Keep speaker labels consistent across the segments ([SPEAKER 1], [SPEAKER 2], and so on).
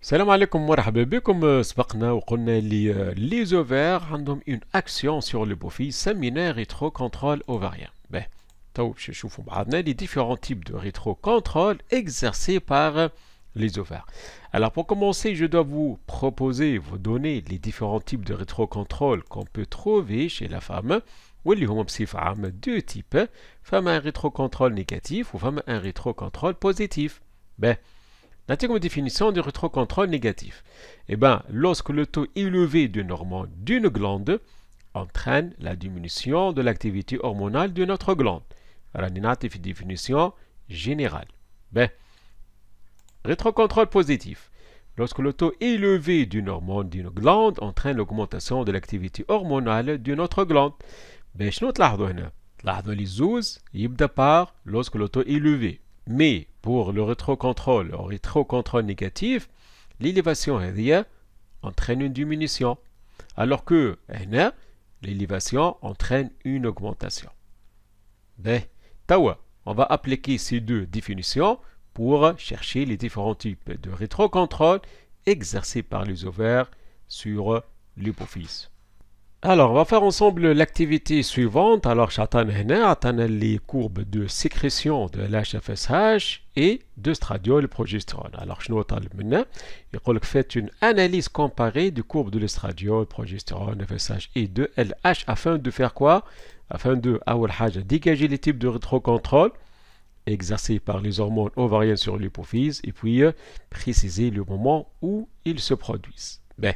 [SPEAKER 1] Salam alaikum warahabi, comme nous matin, vous connaissez les ovaires, une action sur le beau-fils, séminaire rétro-contrôle ovarien. Ben, je vais vous les différents types de rétro-contrôle exercés par euh, les ovaires. Alors, pour commencer, je dois vous proposer, vous donner les différents types de rétro-contrôle qu'on peut trouver chez la femme. واللي هما بصفة عامة دو تيب فما ان ريترو un نيجاتيف un rétrocontrôle positif positif. Ben، la définition du rétrocontrôle négatif. Eh bien, lorsque le taux élevé d'une hormone d'une glande entraîne la diminution de l'activité hormonale d'une autre glande. Alors, la définition générale. Ben, rétrocontrôle positif. Lorsque le taux élevé d'une hormone d'une glande entraîne l'augmentation de l'activité hormonale d'une autre glande. Mais pour هنا تلاحظوا لي زوز يبدا est élevé. Mais pour le négatif, l'élévation entraîne une diminution alors que l'élévation entraîne une augmentation. Ben, on va appliquer ces deux définitions pour chercher les différents types de rétrocontrôle exercés par les ovaires sur l'hypophyse. Alors, on va faire ensemble l'activité suivante. Alors, j'attends les courbes de sécrétion de l'HFSH et de stradiol progestérone. Alors, je note il fait une analyse comparée des courbes de l'estradiol, progestérone, FSH et de LH afin de faire quoi Afin de dégager les types de rétrocontrôle exercés par les hormones ovariennes sur l'hypophyse et puis euh, préciser le moment où ils se produisent. Ben,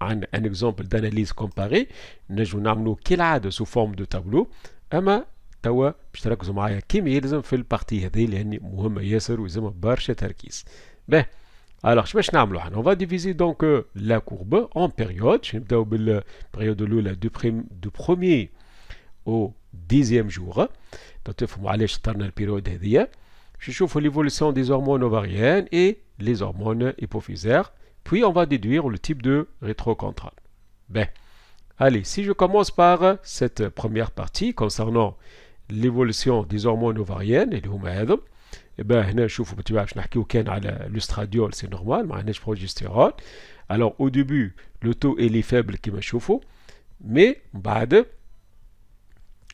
[SPEAKER 1] un, exemple d'analyse comparée نجم نعملو كالعادة sous forme de tableau أما توا باش تركزوا معايا كيما يلزم في البارتي هذه لأن مهمة ياسر de برشا تركيز باهي Alors, je vais On va diviser donc euh, la courbe en périodes. Je vais commencer la période du premier au dixième jour. Donc, il faut la période Je chauffe l'évolution des hormones ovariennes et les hormones hypophysaires on va déduire le type de rétrocontrôle. Ben, allez, si je commence par cette première partie concernant l'évolution des hormones ovariennes et et eh ben, هنا شوفوا بالطبيعه باش على l'estradiol, c'est alors au début le taux est faible me chauffe, mais bad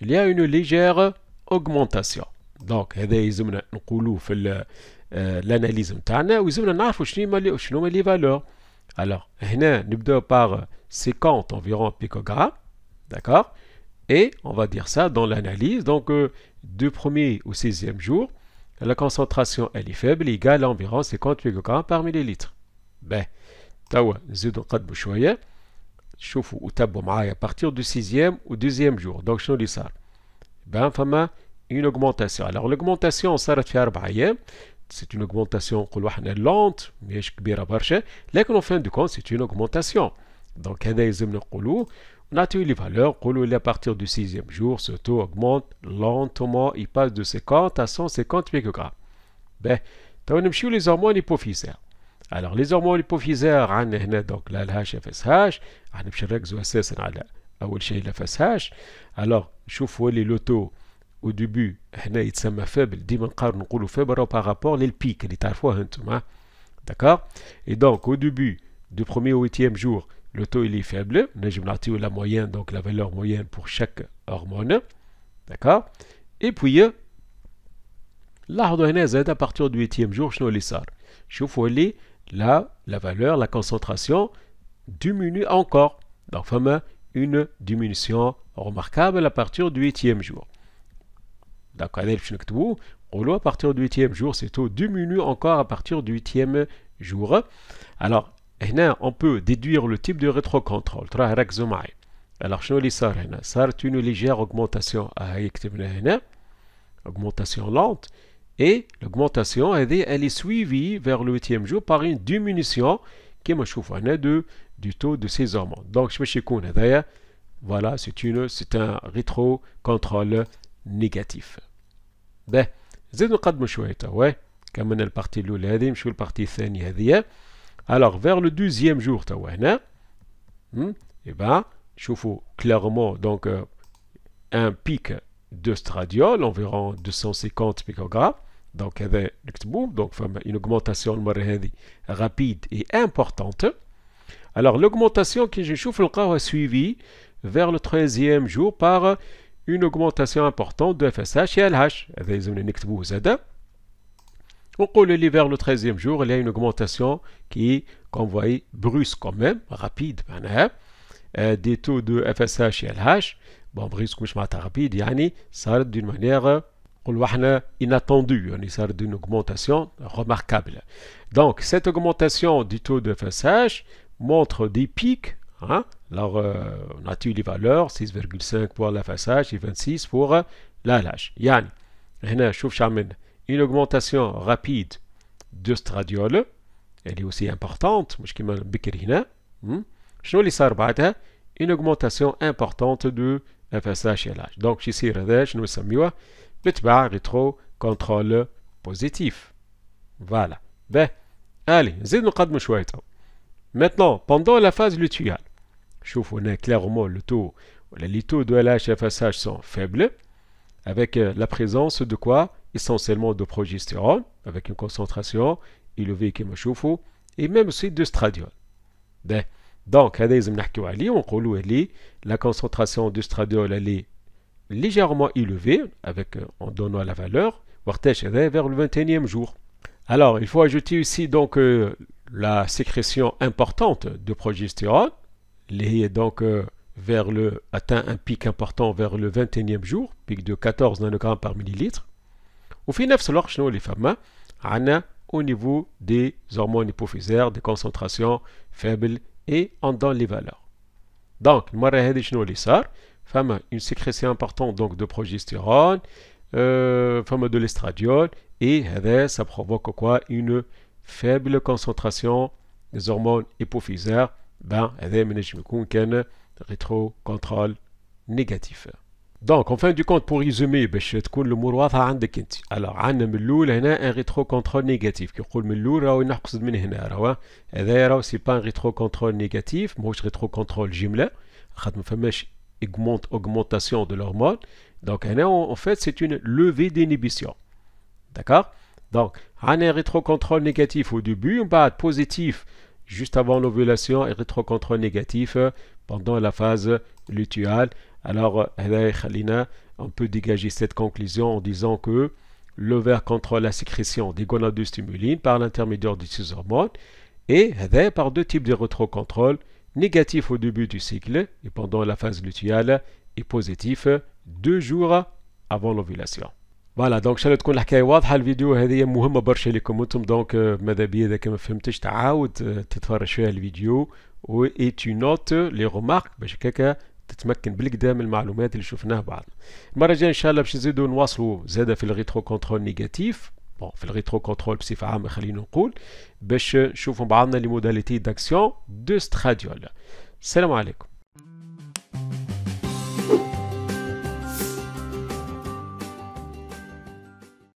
[SPEAKER 1] il y a une légère augmentation donc هذا نقولوه في euh, l'analyse est ولازمنا نعرفوا شنو هما شنو هما لي Alors, nous par 50 euh, environ picogrammes, d'accord Et on va dire ça dans l'analyse. Donc, euh, du premier au sixième jour, la concentration elle est faible, égale à environ 50 picogrammes par millilitre. Ben, tawa, zid nqadbou شويه شوفوا وتابعوا معايا à partir du sixième ou deuxième jour. Donc, je dis ça. Ben, enfin une augmentation. Alors, l'augmentation ça va faire ايام c'est une augmentation lente, mais en fin de compte, c'est une augmentation. Donc, on a les valeurs, à partir du sixième jour, ce taux augmente lentement, il passe de 50 à 150 microgrammes. Ben, as les hormones hypophysaires. Alors, les hormones hypophysaires, on hein, a donc la HFSH, on a on a le HSH. E hein, Alors, je vois le taux au début on يتسمى faible ديما faible par rapport للبيك اللي تعرفوه d'accord et donc au début du premier au huitième jour le taux il est faible On نعطيو la moyenne donc la valeur moyenne pour chaque hormone d'accord et puis là, à partir du huitième jour je اللي Je vous la la valeur la concentration diminue encore donc femme une diminution remarquable à partir du huitième jour à partir du huitième jour, c'est taux diminue encore à partir du huitième jour. Alors, on peut déduire le type de rétro rétrocontrôle. Alors, c'est une légère augmentation. Augmentation lente. Et l'augmentation, elle est suivie vers le huitième jour par une diminution qui est de du taux de ces hormones. Donc, je voilà, c'est un rétro-contrôle négatif. Ben, c'est une cadence un peu étrange. Comme on a le parti lourd, la deuxième, puis le parti second, cest à alors vers le deuxième jour, hmm. eh bien, il nous faut clairement donc euh, un pic de stradiol, environ 250 microgrammes, donc avec du donc une augmentation rapide et importante. Alors l'augmentation que je chauffe le est suivie vers le treizième jour par une augmentation importante de FSH et LH هذا يلزمنا vers le 13e jour il y a une augmentation qui est comme vous voyez brusque quand même rapide hein, hein. Euh, des taux de FSH et LH bon brusque je m'attends rapide يعني ça, d'une manière نقولوا euh, احنا inattendue يعني d'une d'une augmentation remarquable donc cette augmentation du taux de FSH montre des pics Hein? Alors, euh, on a les valeurs 6,5 pour la et 26 pour la lâche. Yann, une augmentation rapide de stradiol, elle est aussi importante, je vais hmm? une augmentation importante de FSH et LH. Donc, ici, nous sommes le rétro-contrôle positif. Voilà. Ben, allez, nous نقدموا chouette Maintenant, pendant la phase lutéale, chauffons clairement le taux, les taux de LHFSH sont faibles, avec euh, la présence de quoi Essentiellement de progestérone, avec une concentration élevée qui me et même aussi de stradiol. Ben, donc, on la concentration de stradiol elle est légèrement élevée, avec, euh, en donnant la valeur, vers le 21e jour. Alors, il faut ajouter aussi donc euh, la sécrétion importante de progestérone, liée donc euh, vers le, atteint un pic important vers le 21e jour, pic de 14 nanogrammes par millilitre. Au final, les femmes, au niveau des hormones hypophysaires, des concentrations faibles et en dans les valeurs. Donc, les femmes, une sécrétion importante donc de progestérone, euh, femme de l'estradiol, et eh ben, ça provoque quoi Une faible concentration des hormones hypophysaires, ben, un rétro-contrôle négatif. Donc, en fin du compte, pour résumer, ben, je vais le à un rétrocontrôle Alors, un de un rétro-contrôle négatif. Qui roule a une de et c'est pas un rétro-contrôle négatif, mais un rétro-contrôle jumelé. Khadm Femesh augmentation de l'hormone. Donc, en fait, c'est une levée d'inhibition. D'accord? Donc, un rétrocontrôle négatif au début, on être positif juste avant l'ovulation et rétrocontrôle négatif euh, pendant la phase lutéale. Alors, euh, eh ben, on peut dégager cette conclusion en disant que l'ovaire contrôle la sécrétion des gonadostimulines par l'intermédiaire de ces hormones et eh ben, par deux types de rétrocontrôle, négatif au début du cycle et pendant la phase lutéale et positif deux jours avant l'ovulation. فوالا دونك ان شاء الله تكون الحكايه واضحه الفيديو هذه مهمه برشا لكم انتم دونك ماذا بيا اذا ما فهمتش تعاود تتفرج فيها الفيديو و اي تو نوت لي رمارك باش كاكا تتمكن بالكدا من المعلومات اللي شفناها بعد المره الجايه ان شاء الله باش نزيدو نواصلوا زاده في الريترو كونترول نيجاتيف بون في الريترو كونترول بصفه عامه خلينا نقول باش نشوفوا بعضنا لي موداليتي داكسيون دو ستراديول السلام عليكم